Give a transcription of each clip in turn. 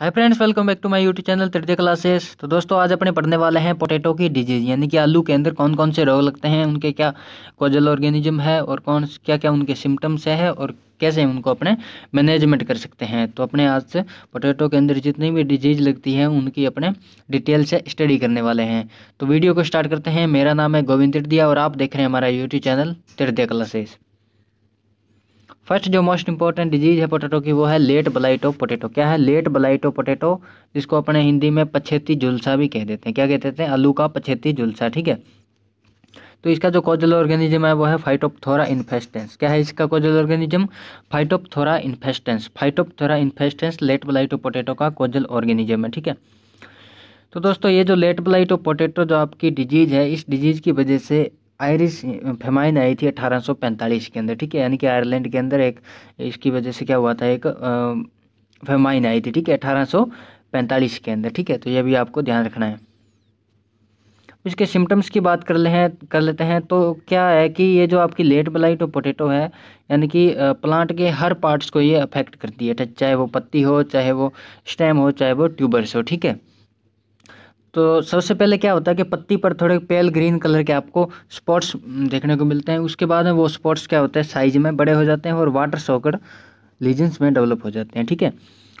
hi friends welcome back to my YouTube channel Tritiya classes तो दोस्तों आज अपने पढ़ने वाले हैं पोटैटो की डिजीज यानी कि आलू के अंदर कौन कौन से रोग लगते हैं उनके क्या कोजल ऑर्गेनिज्म है और कौन क्या क्या उनके सिम्टम्स है और कैसे उनको अपने मैनेजमेंट कर सकते हैं तो अपने आज से पोटैटो के अंदर जितनी भी डिजीज लगती है उनकी अपने डिटेल से स्टडी करने वाले हैं तो वीडियो को स्टार्ट करते हैं मेरा नाम है गोविंद तिरदिया और आप देख रहे हैं हमारा YouTube channel Tritiya classes first जो मोस्ट इंपॉर्टेंट डिजीज़ है पोटेटो की वो है लेट ब्लाइट ऑफ पोटेटो क्या है लेट ब्लाइट ऑफ पोटेटो जिसको अपने हिंदी में पछेती जुलसा भी कह देते हैं क्या कहते हैं आलू का पछेती जुलसा ठीक है तो इसका जो कॉजल ऑर्गेनिज्म है वो है फाइटोपथोरा इन्फेस्टेंस क्या है इसका causal organism Phytophthora infestans Phytophthora infestans late blight of potato का कॉजल ऑर्गेनिज्म है ठीक है तो दोस्तों ये जो लेट ब्लाइट ऑफ पोटेटो जो आपकी डिजीज़ है इस डिजीज़ की वजह से आयरिश फेमाइन आई थी 1845 के अंदर ठीक है यानी कि आयरलैंड के अंदर एक इसकी वजह से क्या हुआ था एक फेमाइन आई थी ठीक है पैंतालीस के अंदर ठीक है तो यह भी आपको ध्यान रखना है इसके सिम्टम्स की बात कर ले हैं कर लेते हैं तो क्या है कि ये जो आपकी लेट ब्लाइट और पोटैटो है यानी कि प्लांट के हर पार्ट्स को ये अफेक्ट करती है चाहे वो पत्ती हो चाहे वो स्टेम हो चाहे वो ट्यूबर्स हो ठीक है तो सबसे पहले क्या होता है कि पत्ती पर थोड़े पेल ग्रीन कलर के आपको स्पॉट्स हम्म, देखने को मिलते हैं उसके बाद में वो स्पॉट्स क्या होते हैं साइज में बड़े हो जाते हैं और वाटर सॉकर लीजेंस में डेवलप हो जाते हैं ठीक है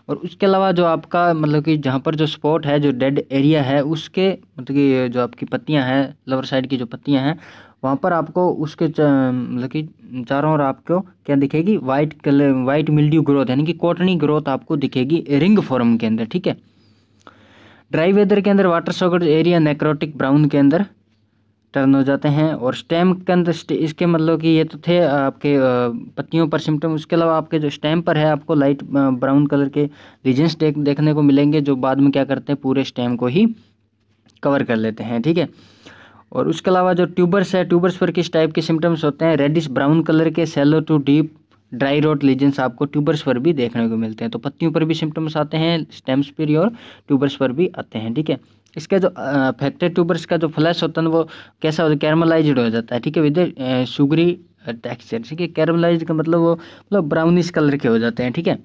और उसके अलावा जो आपका मतलब कि जहाँ पर जो स्पॉट है जो डेड एरिया है उसके मतलब कि जो आपकी पत्तियाँ हैं लवर साइड की जो पत्तियाँ हैं वहाँ पर आपको उसके मतलब कि चारों ओर आपको क्या दिखेगी white colour white mildew growth यानी कि कॉटनी ग्रोथ आपको दिखेगी रिंग फॉर्म के अंदर ठीक है ड्राई वेदर के अंदर water soaked area necrotic brown के अंदर टर्न हो जाते हैं और स्टेम के अंदर इसके मतलब कि ये तो थे आपके पत्तियों पर सिम्टम उसके अलावा आपके जो स्टेम पर है आपको लाइट ब्राउन कलर के रीजन्स देख देखने को मिलेंगे जो बाद में क्या करते हैं पूरे स्टेम को ही कवर कर लेते हैं ठीक है और उसके अलावा जो ट्यूबर्स है ट्यूबर्स पर किस टाइप के सिम्टम्स होते हैं रेडिश ब्राउन कलर के shallow to deep dry rot lesions आपको ट्यूबर्स पर भी देखने को मिलते हैं तो पत्तियों पर भी सिम्टम्स आते हैं स्टेम्स पर और ट्यूबर्स पर भी आते हैं ठीक है इसका जो फैक्टेड ट्यूबर्स का जो फ्लैश होता है वो कैसा होता है कैरमलाइज्ड हो जाता है ठीक है विद शुगरी टेक्सचर ठीक है कैरमलाइज का मतलब वो मतलब ब्राउनिश कलर के हो जाते हैं ठीक है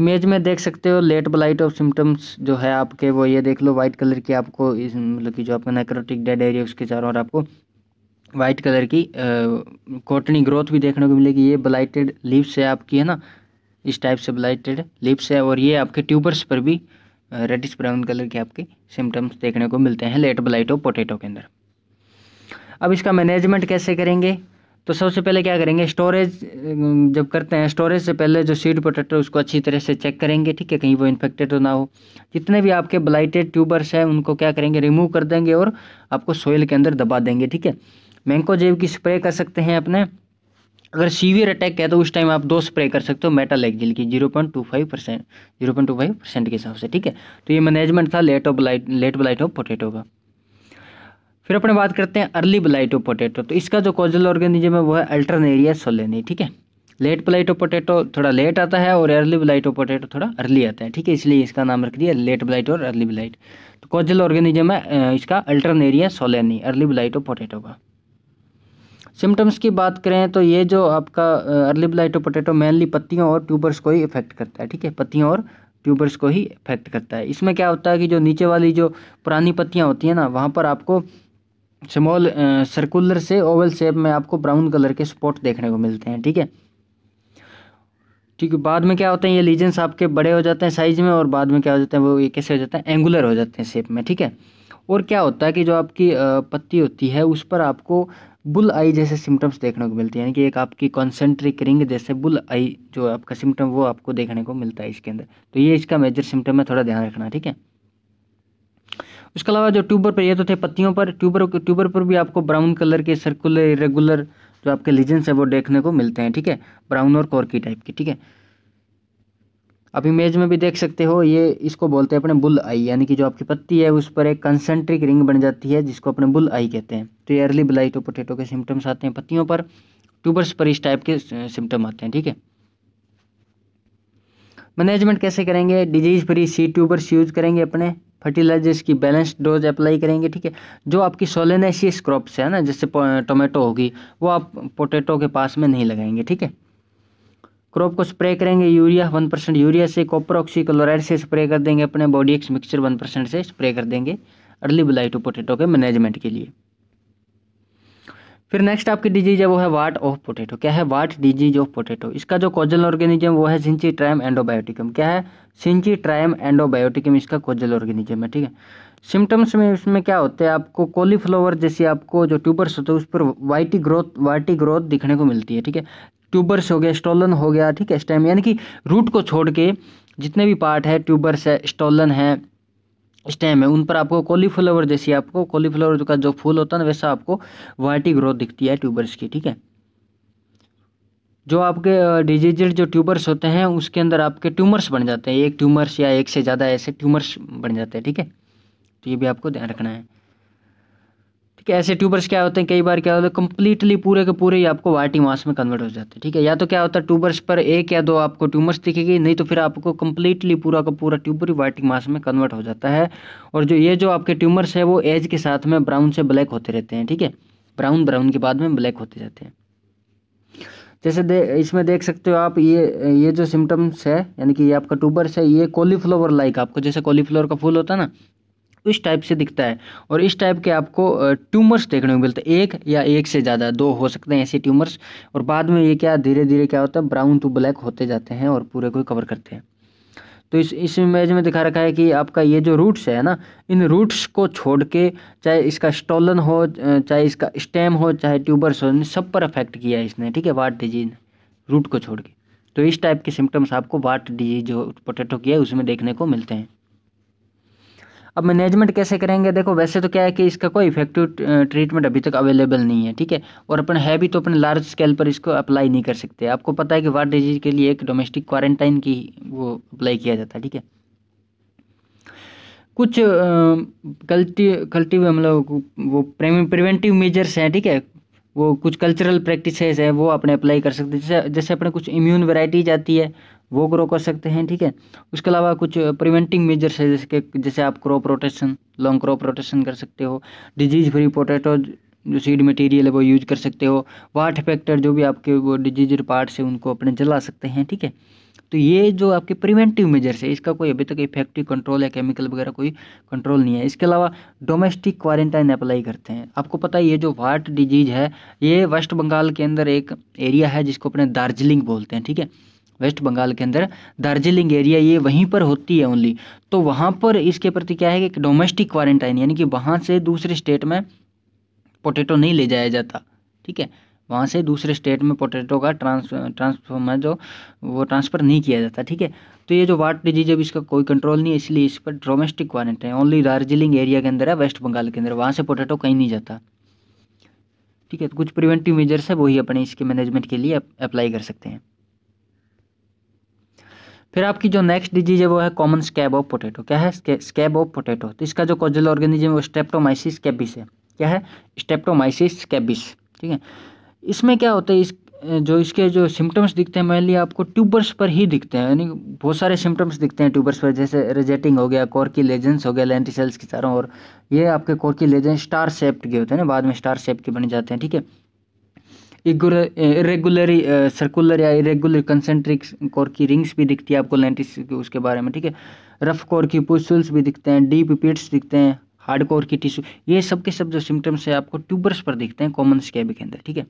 इमेज में देख सकते हो लेट ब्लाइट ऑफ सिम्टम्स जो है आपके वो ये देख लो वाइट कलर की आपको इस मतलब कि जो आपका नेक्रोटिक डेड एरिया उसके चारों ओर आपको वाइट कलर की कॉटनी ग्रोथ भी देखने को मिलेगी ये ब्लाइटेड लिप्स है आपकी है ना इस टाइप से ब्लाइटेड लिप्स है और ये आपके ट्यूबर्स पर भी रेडिश ब्राउन कलर के आपके सिम्टम्स देखने को मिलते हैं लेट ब्लाइट और के अंदर अब इसका मैनेजमेंट कैसे करेंगे तो सबसे पहले क्या करेंगे स्टोरेज जब करते हैं स्टोरेज से पहले जो सीड पोटेटो उसको अच्छी तरह से चेक करेंगे ठीक है कहीं वो इन्फेक्टेड तो ना हो जितने भी आपके ब्लाइटेड ट्यूबर्स हैं उनको क्या करेंगे रिमूव कर देंगे और आपको सोयल के अंदर दबा देंगे ठीक है मैंकोजेब की स्प्रे कर सकते हैं अपने अगर सीवियर अटैक है तो उस टाइम आप दो स्प्रे कर सकते हो मेटल एक्जिल की zero point two five percent zero point two five percent के हिसाब से ठीक है तो ये मैनेजमेंट था late of blight late blight of potato का फिर अपने बात करते हैं अर्ली ब्लाइट ऑफ पोटेटो तो इसका जो कॉजल ऑर्गेनिजम है वो है अल्टरनेरिया सोलेनी ठीक है लेट ब्लाइट ऑफ पोटेटो थोड़ा लेट आता है और अर्ली ब्लाइट ऑफ पोटेटो थोड़ा अर्ली आता है ठीक है इसलिए इसका नाम रख दिया लेट ब्लाइट और अर्ली ब्लाइट तो कॉजल ऑर्गेनिजम है इसका Alternaria solani early blight of potato का सिम्टम्स की बात करें तो ये जो आपका अर्ली ब्लाइटो पोटैटो मेनली पत्तियों और ट्यूबर्स को ही इफेक्ट करता है ठीक है पत्तियों और ट्यूबर्स को ही इफेक्ट करता है इसमें क्या होता है कि जो नीचे वाली जो पुरानी पत्तियाँ होती हैं ना वहाँ पर आपको स्मॉल सर्कुलर से ओवल शेप में आपको ब्राउन कलर के स्पॉट देखने को मिलते हैं ठीक है ठीक है बाद में क्या होते हैं ये लीजेंस आपके बड़े हो जाते हैं साइज में और बाद में क्या हो जाते हैं वो ये कैसे हो जाते हैं एंगुलर हो जाते हैं शेप में ठीक है और क्या होता है कि जो आपकी पत्ती होती है उस पर आपको बुल आई जैसे सिम्टम्स देखने को मिलते हैं यानी कि एक आपकी कॉन्सेंट्रिक रिंग जैसे बुल आई जो आपका सिम्टम वो आपको देखने को मिलता है इसके अंदर तो ये इसका मेजर सिम्टम है थोड़ा ध्यान रखना ठीक है उसके अलावा जो ट्यूबर पर ये तो थे पत्तियों पर ट्यूबर ट्यूबर पर भी आपको ब्राउन कलर के सर्कुलर इरेगुलर जो आपके लीजेंस है वो देखने को मिलते हैं ठीक है ब्राउन और कॉर्की टाइप के ठीक है आप इमेज में भी देख सकते हो ये इसको बोलते हैं अपने बुल आई यानी कि जो आपकी पत्ती है उस पर एक कंसेंट्रिक रिंग बन जाती है जिसको अपने बुल आई कहते हैं तो ये अर्ली बुलाई तो पोटेटो के सिम्टम्स आते हैं पत्तियों पर ट्यूबर्स पर इस टाइप के सिम्टम आते हैं ठीक है मैनेजमेंट कैसे करेंगे disease free seed tubers use करेंगे अपने फर्टिलाइजर्स की बैलेंस्ड डोज अप्लाई करेंगे ठीक है जो आपकी सोलेनेशियस क्रॉप्स है ना जैसे टोमेटो होगी वो आप पोटेटो के पास में नहीं लगाएंगे ठीक है क्रॉप को स्प्रे करेंगे यूरिया वन परसेंट यूरिया से कॉपर ऑक्सी क्लोराइड से स्प्रे कर देंगे अपने Bordeaux mixture one percent से स्प्रे कर देंगे अर्ली ब्लाइट टू पोटेटो के मैनेजमेंट के लिए फिर नेक्स्ट आपकी डिजीज है वो है वाट ऑफ पोटेटो क्या है वाट डिजीज ऑफ पोटेटो इसका जो कोजल ऑर्गेनिज्म वो है सिंची ट्राइम एंडोबायोटिकम क्या है सिंची ट्राइम एंडोबायोटिकम इसका कोजल ऑर्गेनिज्म है ठीक है सिम्टम्स में इसमें क्या होते हैं आपको कॉलीफ्लावर जैसे आपको जो ट्यूबर्स होते हैं उस पर वाइटी ग्रोथ वाइटी ग्रोथ दिखने को मिलती है ठीक है ट्यूबर्स हो गया स्टोलन हो गया ठीक है स्टेम यानी कि रूट को छोड़ के जितने भी पार्ट है ट्यूबर्स है स्टोलन है स्टेम है उन पर आपको कॉलीफ्लावर जैसी आपको कॉलीफ्लावर का जो फूल होता है ना वैसा आपको वाइटी ग्रोथ दिखती है ट्यूबर्स की ठीक है जो आपके डिजीजेड जो ट्यूबर्स होते हैं उसके अंदर आपके ट्यूमर्स बन जाते हैं एक ट्यूमर्स या एक से ज़्यादा ऐसे ट्यूमर्स बन जाते हैं ठीक है तो ये भी आपको ध्यान रखना है ठीक है ऐसे ट्यूबर्स क्या होते हैं कई बार क्या होता है कंप्लीटली पूरे के पूरे ही आपको वाइटी मास में कन्वर्ट हो जाते हैं ठीक है या तो क्या होता है ट्यूबर्स पर एक या दो आपको ट्यूमर्स दिखेगी नहीं तो फिर आपको कंप्लीटली पूरा का पूरा ट्यूबर ही वाइटिंग मास में कन्वर्ट हो जाता है और जो ये जो आपके ट्यूमर्स है वो एज के साथ में ब्राउन से ब्लैक होते रहते हैं ठीक है ब्राउन ब्राउन के बाद में ब्लैक होते जाते हैं जैसे दे इसमें देख सकते हो आप ये ये जो सिम्टम्स है यानी कि ये आपका ट्यूबर्स है ये कॉलीफ्लावर लाइक आपको जैसे कॉलीफ्लावर का फूल होता है ना इस टाइप से दिखता है और इस टाइप के आपको ट्यूमर्स देखने को मिलते हैं एक या एक से ज़्यादा दो हो सकते हैं ऐसे ट्यूमर्स और बाद में ये क्या धीरे धीरे क्या होता है ब्राउन टू ब्लैक होते जाते हैं और पूरे को कवर करते हैं तो इस इस इमेज में दिखा रखा है कि आपका ये जो रूट्स है ना इन रूट्स को छोड़ के चाहे इसका स्टोलन हो चाहे इसका स्टेम हो चाहे ट्यूबर्स हो इन सब पर अफेक्ट किया है इसने ठीक है वाट डिजीज रूट को छोड़ के तो इस टाइप के सिम्टम्स आपको वाट डिजीज जो पोटैटो की है उसमें देखने को मिलते हैं अब मैनेजमेंट कैसे करेंगे देखो वैसे तो क्या है कि इसका कोई इफेक्टिव ट्रीटमेंट अभी तक अवेलेबल नहीं है ठीक है और अपन है भी तो अपन लार्ज स्केल पर इसको अप्लाई नहीं कर सकते आपको पता है कि वार डिजीज के लिए एक डोमेस्टिक क्वारंटाइन की वो अप्लाई किया जाता है ठीक है कुछ कल्टी कल्टिव मतलब वो प्रिवेंटिव मेजर्स हैं ठीक है वो कुछ कल्चरल प्रैक्टिसेस है वो अपने अप्लाई कर सकते हैं जैसे जैसे अपने कुछ इम्यून वैरायटीज आती है वो ग्रो कर सकते हैं ठीक है उसके अलावा कुछ प्रिवेंटिंग मेजर्स है जैसे कि जैसे आप crop rotation long crop rotation कर सकते हो डिजीज फ्री पोटैटो जो सीड मटेरियल है वो यूज कर सकते हो वाट फैक्टर जो भी आपके वो डिजीज पार्ट्स है उनको अपने जला सकते हैं ठीक है तो ये जो आपके प्रिवेंटिव मेजर्स है इसका कोई अभी तक इफेक्टिव कंट्रोल या केमिकल वगैरह कोई कंट्रोल नहीं है इसके अलावा डोमेस्टिक क्वारंटाइन अप्लाई करते हैं आपको पता है ये जो वाट डिजीज़ है ये वेस्ट बंगाल के अंदर एक एरिया है जिसको अपने दार्जिलिंग बोलते हैं ठीक है वेस्ट बंगाल के अंदर दार्जिलिंग एरिया ये वहीं पर होती है ओनली तो वहाँ पर इसके प्रति क्या है कि डोमेस्टिक क्वारंटाइन यानी कि वहाँ से दूसरे स्टेट में पोटैटो नहीं ले जाया जाता ठीक है वहाँ से दूसरे स्टेट में पोटैटो का ट्रांस ट्रांसफॉर्मर जो वो ट्रांसफ़र नहीं किया जाता ठीक है तो ये जो वाट डिजीज है इसका कोई कंट्रोल नहीं है इसलिए इस पर domestic quarantine only Darjeeling area के अंदर है वेस्ट बंगाल के अंदर वहाँ से पोटैटो कहीं नहीं जाता ठीक है तो कुछ प्रिवेंटिव मेजर्स है वही अपने इसके मैनेजमेंट के लिए अप्लाई कर सकते हैं फिर आपकी जो नेक्स्ट डिजीज है वो है कॉमन स्कैब ऑफ पोटैटो क्या है स्कैब ऑफ पोटैटो तो इसका जो कॉजल ऑर्गेनिज्म है वो स्टेप्टोमाइसिस कैबिस है क्या है स्टेप्टोमाइसिस कैबिस ठीक है इसमें क्या होता है इस जो इसके जो सिम्टम्स दिखते हैं मेनली आपको ट्यूबर्स पर ही दिखते हैं यानी बहुत सारे सिम्टम्स दिखते हैं ट्यूबर्स पर जैसे रिजेटिंग हो गया कॉर्की लेजेंस हो गया लेंटी सेल्स की चारों और ये आपके कॉर्की लेजेंस स्टार शेप्ड के होते हैं ना बाद में स्टार शेप के बन जाते हैं ठीक है इरेगुलरी सर्कुलर या इरेगुलर कंसेंट्रिक कॉर्की रिंग्स भी दिखती है आपको लेंटिस उसके बारे में ठीक है रफ कॉर्की पुसुल्स भी दिखते हैं डीप पिट्स दिखते हैं हार्ड कोर की टिश्यू ये सब के सब जो सिम्टम्स है आपको ट्यूबर्स पर दिखते हैं कॉमन स्कैब के अंदर ठीक है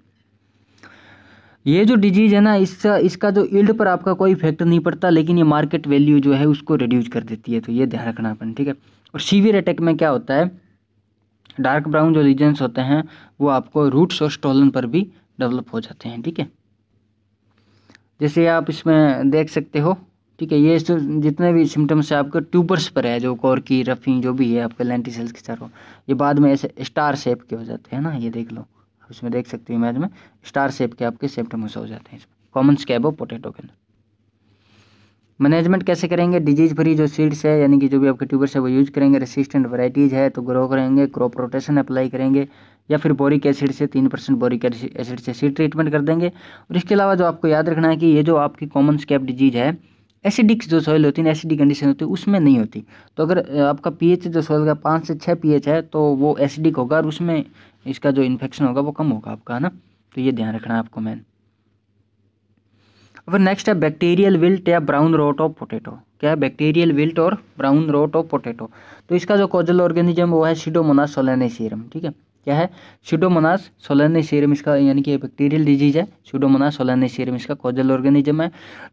ये जो डिजीज़ है ना इसका इसका जो ईल्ड पर आपका कोई इफेक्ट नहीं पड़ता लेकिन ये मार्केट वैल्यू जो है उसको रिड्यूज कर देती है तो ये ध्यान रखना अपन ठीक है और सीवियर अटैक में क्या होता है डार्क ब्राउन जो रीजन्स होते हैं वो आपको रूट्स और स्टोलन पर भी डेवलप हो जाते हैं ठीक है जैसे आप इसमें देख सकते हो ठीक है ये जितने भी सिम्टम्स है आपके ट्यूबर्स पर है जो कोर की रफिंग जो भी है आपके लेंटी सेल्स के चारों ये बाद में ऐसे स्टार शेप के हो जाते हैं ना ये देख लो उसमें देख सकते हो इमेज में स्टार शेप के आपके शेप हो जाते हैं इसमें कॉमन स्कैब ऑफ पोटेटो के अंदर मैनेजमेंट कैसे करेंगे डिजीज फ्री जो सीड्स है यानी कि जो भी आपके ट्यूबर्स है वो यूज करेंगे रेसिस्टेंट वैराइटीज़ है तो ग्रो करेंगे क्रॉप रोटेशन अप्लाई करेंगे या फिर बोरिक एसिड से तीन परसेंट बोरिक एसिड से सीड ट्रीटमेंट कर देंगे और इसके अलावा जो आपको याद रखना है कि ये जो आपकी कॉमन स्कैप डिजीज है एसिडिक जो सॉइल होती है ना एसिडिक कंडीशन होती है उसमें नहीं होती तो अगर आपका पीएच जो सॉइल का पाँच से छः पीएच है तो वो एसिडिक होगा और उसमें इसका जो इन्फेक्शन होगा वो कम होगा आपका है ना तो ये ध्यान रखना है आपको मैन अब नेक्स्ट है बैक्टीरियल विल्ट या ब्राउन रोट ऑफ पोटेटो क्या है बैक्टीरियल विल्ट और ब्राउन रोट ऑफ पोटेटो तो इसका जो कॉजल ऑर्गेनिजम वो है सीडोमोना सोलेनेसीरम ठीक है क्या है सोलानी सीरम इसका यानी कि बैक्टीरियल डिजीज है सोलानी सीरम इसका कोजल ऑर्गेनिज्म है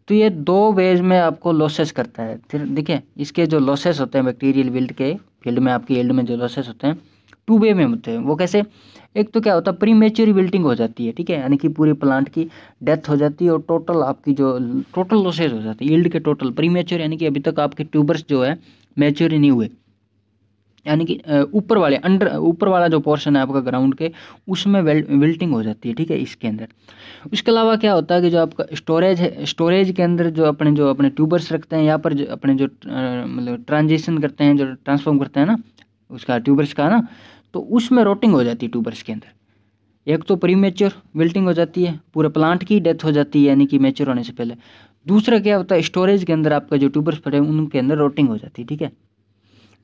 तो ये दो वेज में आपको लॉसेस करता है फिर देखिए इसके जो लॉसेस होते हैं बैक्टीरियल विल्ड के फील्ड में आपके एल्ड में जो लॉसेस होते हैं टू वे में होते हैं वो कैसे एक तो क्या होता है प्री मेच्योर विल्टिंग हो जाती है ठीक है यानी कि पूरे प्लांट की डेथ हो जाती है और टोटल आपकी जो टोटल लॉसेज हो जाती है ईल्ड के टोटल प्री मेच्योर यानी कि अभी तक आपके ट्यूबर्स जो है मेच्योर ही नहीं हुए यानी कि ऊपर वाले अंडर ऊपर वाला जो पोर्शन है आपका ग्राउंड के उसमें विल्टिंग हो जाती है ठीक है इसके अंदर उसके अलावा क्या होता है कि जो आपका स्टोरेज है स्टोरेज के अंदर जो अपने जो अपने ट्यूबर्स रखते हैं या पर जो अपने जो मतलब ट्रांजिशन करते हैं जो ट्रांसफॉर्म करते हैं ना उसका ट्यूबर्स का ना तो उसमें रोटिंग हो जाती है ट्यूबर्स के अंदर एक तो प्री मेच्योर विल्टिंग हो जाती है पूरे प्लांट की डेथ हो जाती है यानी कि मेच्योर होने से पहले दूसरा क्या होता है स्टोरेज के अंदर आपका जो ट्यूबर्स पड़े हैं उनके अंदर रोटिंग हो जाती है ठीक है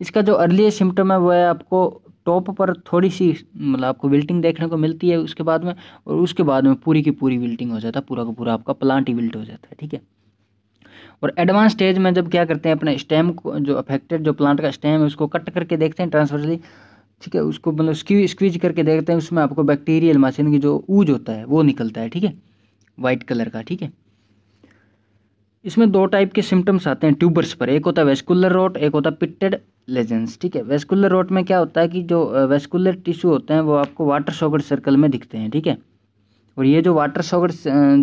इसका जो अर्ली सिम्टम है वो है आपको टॉप पर थोड़ी सी मतलब आपको विल्टिंग देखने को मिलती है उसके बाद में और उसके बाद में पूरी की पूरी विल्टिंग हो जाता है पूरा का पूरा आपका प्लांट ही विल्ट हो जाता है ठीक है और एडवांस स्टेज में जब क्या करते हैं अपने स्टेम को जो अफेक्टेड जो प्लांट का स्टेम है उसको कट करके देखते हैं ट्रांसफर्सली ठीक है उसको मतलब स्क्वी स्क्वीज करके देखते हैं उसमें आपको बैक्टीरियल मशीन की जो ऊज होता है वो निकलता है ठीक है वाइट कलर का ठीक है इसमें दो टाइप के सिम्टम्स आते हैं ट्यूबर्स पर एक होता है वेस्कुलर रोट एक होता है पिटेड लेजेंस ठीक है वेस्कुलर रोट में क्या होता है कि जो वेस्कुलर टिश्यू होते हैं वो आपको वाटर शॉगर सर्कल में दिखते हैं ठीक है और ये जो वाटर शॉगर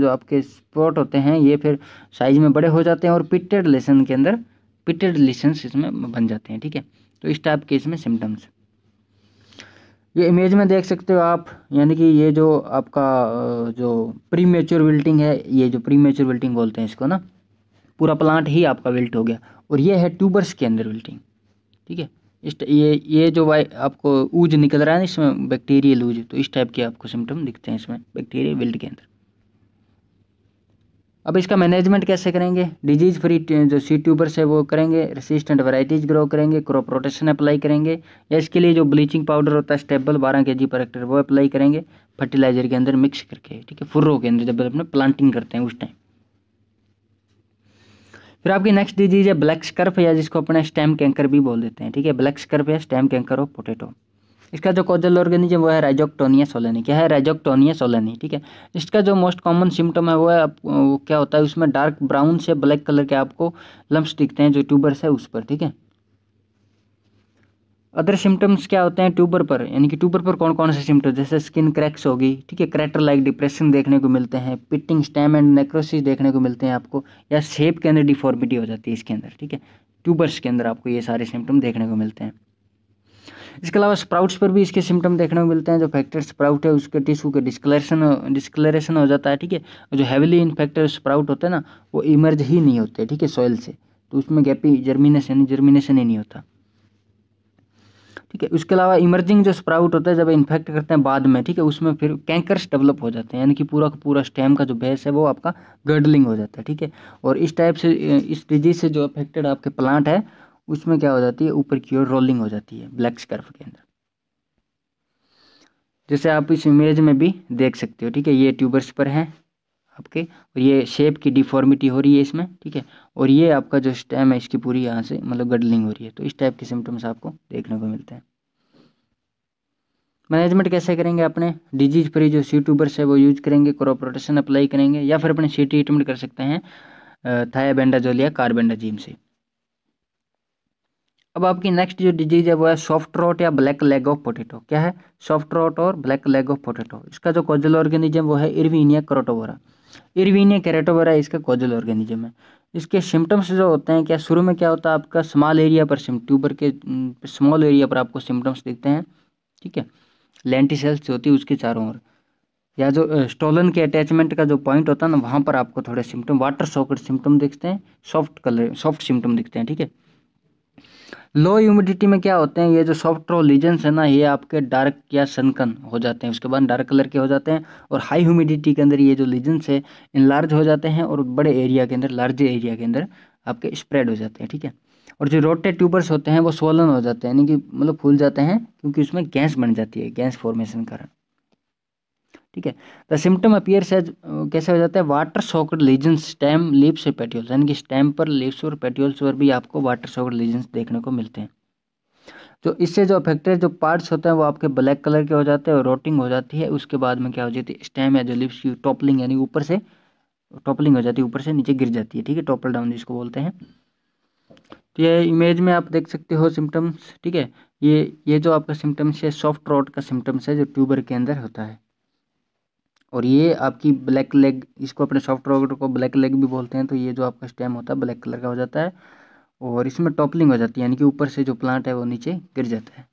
जो आपके स्पॉट होते हैं ये फिर साइज में बड़े हो जाते हैं और पिटेड लेसन के अंदर पिटेड लेसन्स इसमें बन जाते हैं ठीक है तो इस टाइप के इसमें सिम्टम्स ये इमेज में देख सकते हो आप यानी कि ये जो आपका जो प्री मेच्योर विल्टिंग है ये जो प्री मेच्योर विल्टिंग बोलते हैं इसको ना पूरा प्लांट ही आपका विल्ट हो गया और ये है ट्यूबर्स के अंदर विल्टिंग ठीक है इस ये ये जो वाई आपको ऊज निकल रहा है ना इसमें बैक्टीरियल ऊज तो इस टाइप के आपको सिम्टम दिखते हैं इसमें बैक्टीरिया विल्ट के अंदर अब इसका मैनेजमेंट कैसे करेंगे डिजीज़ फ्री जो सी ट्यूबर्स है वो करेंगे रेसिस्टेंट वराइटीज़ ग्रो करेंगे क्रॉप रोटेशन अप्लाई करेंगे या इसके लिए जो ब्लीचिंग पाउडर होता है स्टेबल बारह के जी पर एक्टर वो अप्लाई करेंगे फर्टिलाइजर के अंदर मिक्स करके ठीक है फुर्रो के अंदर जब अपने प्लांटिंग करते हैं उस टाइम फिर आपकी नेक्स्ट डिजीज है ब्लैक स्कर्फ या जिसको अपने स्टेम कैंकर भी बोल देते हैं ठीक है ब्लैक स्कर्फ या स्टेम कैंकर ऑफ पोटेटो इसका जो कॉजल ऑर्गेनिज्म वो है राइजोक्टोनिया सोलेनी क्या है राइजोक्टोनिया सोलेनी ठीक है इसका जो मोस्ट कॉमन सिम्टम है वो है वो क्या होता है उसमें डार्क ब्राउन से ब्लैक कलर के आपको लम्ब दिखते हैं जो ट्यूबर्स है उस पर ठीक है अदर सिम्टम्स क्या होते हैं ट्यूबर पर यानी कि ट्यूबर पर कौन कौन से सिम्टम्स जैसे स्किन क्रैक्स होगी ठीक है क्रैटर लाइक डिप्रेशन देखने को मिलते हैं पिटिंग स्टैम एंड नेक्रोसिस देखने को मिलते हैं आपको या शेप के अंदर डिफॉर्मिटी हो जाती है इसके अंदर ठीक है ट्यूबर्स के अंदर आपको ये सारे सिम्टम देखने को मिलते हैं इसके अलावा स्प्राउट्स पर भी इसके सिम्टम देखने को मिलते हैं जो फैक्टर स्प्राउट है उसके टिश्यू के डिस्कलरेशन डिस्कलरेशन हो जाता है ठीक है जो हैवीली इन्फेक्टेड स्प्राउट होते हैं ना वो इमर्ज ही नहीं होते ठीक है सॉइल से तो उसमें गैपी जर्मिनेशन जर्मिनेशन ही नहीं होता ठीक है उसके अलावा इमर्जिंग जो स्प्राउट होता है जब इन्फेक्ट करते हैं बाद में ठीक है उसमें फिर कैंकर्स डेवलप हो जाते हैं यानी कि पूरा का पूरा स्टेम का जो बेस है वो आपका गर्डलिंग हो जाता है ठीक है और इस टाइप से इस डिजीज से जो अफेक्टेड आपके प्लांट है उसमें क्या हो जाती है ऊपर की ओर रोलिंग हो जाती है ब्लैक स्कर्फ के अंदर जैसे आप इस इमेज में भी देख सकते हो ठीक है ये ट्यूबर्स पर हैं आपके और ये शेप की डिफॉर्मिटी हो रही है इसमें ठीक है और ये आपका जो स्टेम है इसकी पूरी यहाँ से मतलब गडलिंग हो रही है तो इस टाइप के सिम्टम्स आपको देखने को मिलते हैं मैनेजमेंट कैसे करेंगे अपने डिजीज फ्री जो सी ट्यूबर्स है वो यूज करेंगे क्रॉप रोटेशन अप्लाई करेंगे या फिर अपने सी ट्रीटमेंट कर सकते हैं थायाबेंडाजोल या कार्बेंडाजीम से अब आपकी नेक्स्ट जो डिजीज है वो है सॉफ्ट रॉट या ब्लैक लेग ऑफ पोटेटो क्या है सॉफ्ट रॉट और ब्लैक लेग ऑफ पोटेटो इसका जो कॉजल ऑर्गेनिज्म वो है इरविनिया क्रोटोवरा इरवीनिया कैरेटोवेरा इसका कोजल ऑर्गेनिज्म है इसके सिम्टम्स जो होते हैं क्या शुरू में क्या होता है आपका स्मॉल एरिया पर ट्यूबर के स्मॉल एरिया पर आपको सिम्टम्स दिखते हैं ठीक है लेंटी सेल्स जो होती है उसके चारों ओर या जो स्टोलन के अटैचमेंट का जो पॉइंट होता है ना वहाँ पर आपको थोड़े सिम्टम वाटर सॉकेट सिम्टम दिखते हैं सॉफ्ट कलर सॉफ्ट सिम्टम दिखते हैं ठीक है लो ह्यूमिडिटी में क्या होते हैं ये जो सॉफ्ट रॉ लीजन्स है ना ये आपके डार्क या सनकन हो जाते हैं उसके बाद डार्क कलर के हो जाते हैं और हाई ह्यूमिडिटी के अंदर ये जो लीजन्स है इन लार्ज हो जाते हैं और बड़े एरिया के अंदर लार्ज एरिया के अंदर आपके स्प्रेड हो जाते हैं ठीक है और जो रोटे ट्यूबर्स होते हैं वो सोलन हो जाते हैं यानी कि मतलब फूल जाते हैं क्योंकि उसमें गैस बन जाती है गैस फॉर्मेशन कारण ठीक है द सिम्टम अपियर्स एज कैसे हो जाता है water soaked lesion stem lips और पेट्यूल्स यानी कि स्टैम पर लिप्स और पेट्यूल्स पर भी आपको वाटर सॉकड लीजन देखने को मिलते हैं तो इससे जो अफेक्टेड जो पार्ट्स होते हैं वो आपके ब्लैक कलर के हो जाते हैं और रोटिंग हो जाती है उसके बाद में क्या हो जाती है स्टैम या जो लिप्स की टॉपलिंग यानी ऊपर से टॉपलिंग हो जाती है ऊपर से नीचे गिर जाती है ठीक है टॉपल डाउन जिसको बोलते हैं तो ये इमेज में आप देख सकते हो सिम्टम्स ठीक है ये ये जो आपका सिम्टम्स है सॉफ्ट रॉट का सिम्टम्स है जो ट्यूबर के अंदर होता है और ये आपकी ब्लैक लेग इसको अपने सॉफ्ट रॉकेट को ब्लैक लेग भी बोलते हैं तो ये जो आपका स्टेम होता है ब्लैक कलर का हो जाता है और इसमें टॉपलिंग हो जाती है यानी कि ऊपर से जो प्लांट है वो नीचे गिर जाता है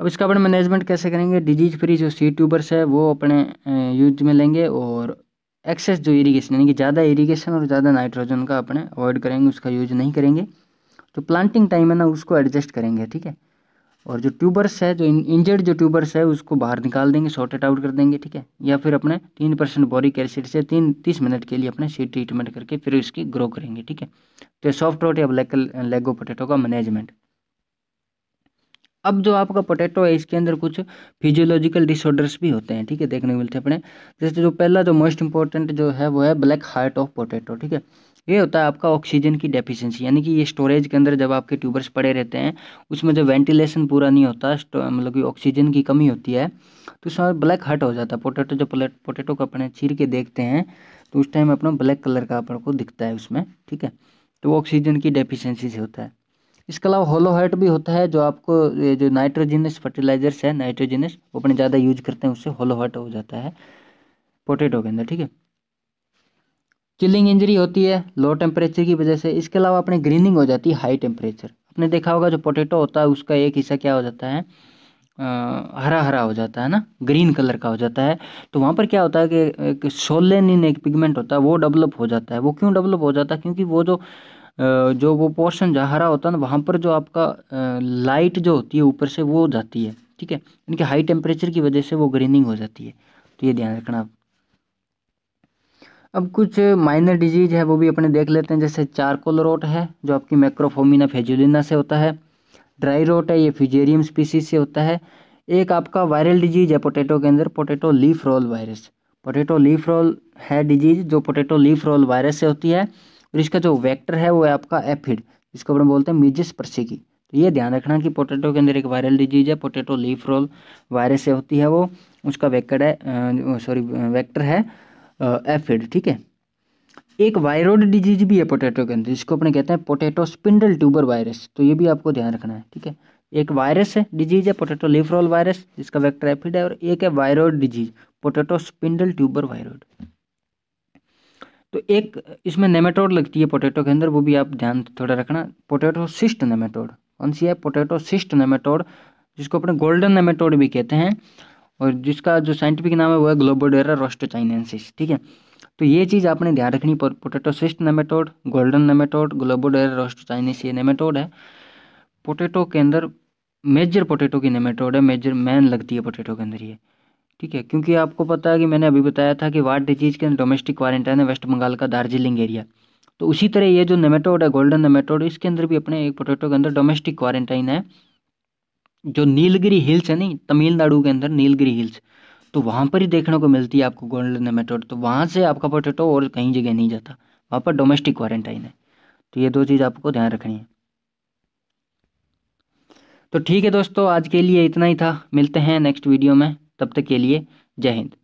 अब इसका अपन मैनेजमेंट कैसे करेंगे डिजीज फ्री जो सी ट्यूबर्स है वो अपने यूज में लेंगे और एक्सेस जो इरीगेशन यानी कि ज़्यादा इरीगेशन और ज़्यादा नाइट्रोजन का अपने अवॉइड करेंगे उसका यूज नहीं करेंगे जो प्लांटिंग टाइम है ना उसको एडजस्ट करेंगे ठीक है और जो ट्यूबर्स है जो इंजर्ड जो ट्यूबर्स है उसको बाहर निकाल देंगे शॉर्टेड आउट कर देंगे ठीक है या फिर अपने तीन परसेंट बॉरिक एसिड से तीन तीस मिनट के लिए अपने सीड ट्रीटमेंट करके फिर इसकी ग्रो करेंगे ठीक है तो सॉफ्ट रोट या ब्लैक लेगो पोटेटो का मैनेजमेंट अब जो आपका पोटैटो है इसके अंदर कुछ फिजियोलॉजिकल डिसऑर्डर्स भी होते हैं ठीक है देखने को मिलते हैं अपने जैसे जो पहला जो मोस्ट इंपॉर्टेंट जो है वो है ब्लैक हार्ट ऑफ पोटेटो ठीक है ये होता है आपका ऑक्सीजन की डेफिशिएंसी यानी कि ये स्टोरेज के अंदर जब आपके ट्यूबर्स पड़े रहते हैं उसमें जब वेंटिलेशन पूरा नहीं होता मतलब कि ऑक्सीजन की कमी होती है तो उस समय ब्लैक हट हो जाता है पोटेटो जब पोटेटो को अपने चीर के देखते हैं तो उस टाइम अपना ब्लैक कलर का अपन को दिखता है उसमें ठीक है तो वो ऑक्सीजन की डेफिशेंसी से होता है इसके अलावा होलो हर्ट भी होता है जो आपको ये जो नाइट्रोजिनस फर्टिलाइजर्स है नाइट्रोजिनस वो अपने ज़्यादा यूज करते हैं उससे होलो हर्ट हो जाता है पोटेटो के अंदर ठीक है चिलिंग इंजरी होती है लो टेम्परेचर की वजह से इसके अलावा अपने ग्रीनिंग हो जाती है हाई टेम्परेचर आपने देखा होगा जो पोटेटो होता है उसका एक हिस्सा क्या हो जाता है आ, हरा हरा हो जाता है ना ग्रीन कलर का हो जाता है तो वहाँ पर क्या होता है कि एक सोलेनिन एक पिगमेंट होता है वो डेवलप हो जाता है वो क्यों डेवलप हो जाता है क्योंकि वो जो जो वो पोर्शन जहाँ हरा होता है ना वहाँ पर जो आपका लाइट जो होती है ऊपर से वो जाती है ठीक है इनके हाई टेम्परेचर की वजह से वो ग्रीनिंग हो जाती है तो ये ध्यान रखना आप अब कुछ माइनर डिजीज है वो भी अपने देख लेते हैं जैसे चारकोल रोट है जो आपकी मैक्रोफोमिना फेजुलिना से होता है ड्राई रोट है ये फिजेरियम स्पीसीज से होता है एक आपका वायरल डिजीज है पोटैटो के अंदर potato leaf roll virus potato leaf roll है डिजीज जो पोटैटो लीफ रोल वायरस से होती है और इसका जो वैक्टर है वो है आपका एफिड जिसको अपने बोलते हैं मिजिस परसिकी तो ये ध्यान रखना कि पोटैटो के अंदर एक वायरल डिजीज है पोटैटो लीफ रोल वायरस से होती है वो उसका वैक्टर है सॉरी वैक्टर है एफिड ठीक है एक वायरोड डिजीज भी है पोटैटो के अंदर जिसको अपने कहते हैं पोटैटो स्पिंडल ट्यूबर वायरस तो ये भी आपको ध्यान रखना है ठीक है एक वायरस है डिजीज है पोटैटो लिफ्रोल वायरस जिसका वेक्टर एफिड है और एक है viroid disease potato spindle tuber viroid तो एक इसमें नेमेटोड लगती है पोटैटो के अंदर वो भी आप ध्यान थोड़ा रखना पोटैटो सिस्ट नेमेटोड कौन सी है पोटैटो सिस्ट नेमेटोड जिसको अपने गोल्डन नेमेटोड भी कहते हैं और जिसका जो साइंटिफिक नाम है वो है ग्लोबोडेरा रोस्टोचाइनेंसिस ठीक है तो ये चीज़ आपने ध्यान रखनी पर सिस्ट नेमेटोड गोल्डन नेमेटोड ग्लोबोडेरा रोस्टोचाइनेस ये नेमेटोड है पोटेटो के अंदर मेजर पोटेटो की नेमेटोड है मेजर मैन लगती है पोटेटो के अंदर ये ठीक है क्योंकि आपको पता है कि मैंने अभी बताया था कि वार्ड डिजीज के अंदर डोमेस्टिक क्वारंटाइन है वेस्ट बंगाल का दार्जिलिंग एरिया तो उसी तरह ये जो नेमेटोड है गोल्डन नेमेटोड इसके अंदर भी अपने एक पोटेटो के अंदर डोमेस्टिक क्वारंटाइन है जो नीलगिरी हिल्स है नहीं तमिलनाडु के अंदर नीलगिरी हिल्स तो वहाँ पर ही देखने को मिलती है आपको गोल्डन एमेटोड तो वहाँ से आपका पोटेटो और कहीं जगह नहीं जाता वहाँ पर डोमेस्टिक क्वारंटाइन है तो ये दो चीज़ आपको ध्यान रखनी है तो ठीक है दोस्तों आज के लिए इतना ही था मिलते हैं नेक्स्ट वीडियो में तब तक के लिए जय हिंद